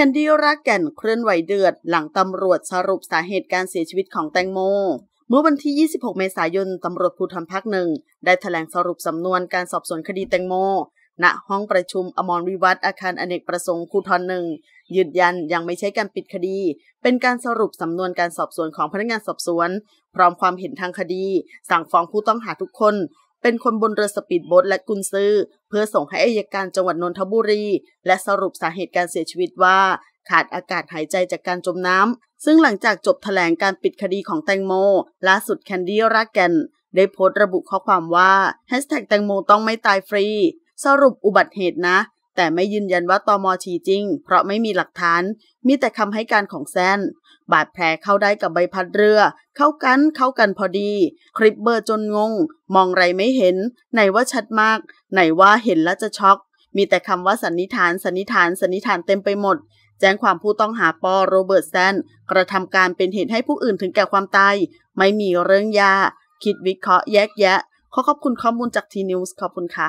คนดี้รักแก่นเคลื่อนไหวเดือดหลังตำรวจสรุปสาเหตุการเสียชีวิตของแตงโม เมื่อวันที่ 26 เมษายนตำรวจภูธรภาคหนึ่ง ได้แถลงสรุปสำนวนการสอบสวนคดีแตงโมณห้องประชุมอมรวิวัฒอาคารอเนกประสงค์ภูทรหนึ่งยืนยันยังไม่ใช่การปิดคดี เป็นการสรุปสำนวนการสอบสวนของพนักงานสอบสวน พร้อมความเห็นทางคดี สั่งฟ้องผู้ต้องหาทุกคนเป็นคนบนเรือสปีดโบ๊ทและกุนซือเพื่อส่งให้อายการจังหวัดนนทบุรี และสรุปสาเหตุการเสียชีวิตว่า ขาดอากาศหายใจจากการจมน้ำซึ่งหลังจากจบถแถลงการปิดคดีของแตงโมล่าสุดแคนดี้รักแกนได้โพสต์ระบุข้อความว่าแฮชแท็กแตงโมต้องไม่ตายฟรี สรุปอุบัติเหตุนะแต่ไม่ยืนยันว่าตอมอฉีจริง เพราะไม่มีหลักฐาน มีแต่คำให้การของแซน บาดแผลเข้าได้กับใบพัดเรือ เข้ากันเข้ากันพอดี คลิปเบอร์จนงง มองไรไม่เห็นไหนว่าชัดมาก ไหนว่าเห็นแล้วจะช็อก มีแต่คำว่า สันนิษฐาน สันนิษฐาน สันนิษฐานเต็มไปหมด แจ้งความผู้ต้องหาปอโรเบิร์ตแซน กระทำการเป็นเหตุให้ผู้อื่นถึงแก่ความตายไม่มีเรื่องยาคิดวิเคราะห์แยกแยะขอขอบคุณข้อมูลจากทีนิวส์ขอบคุณค่ะ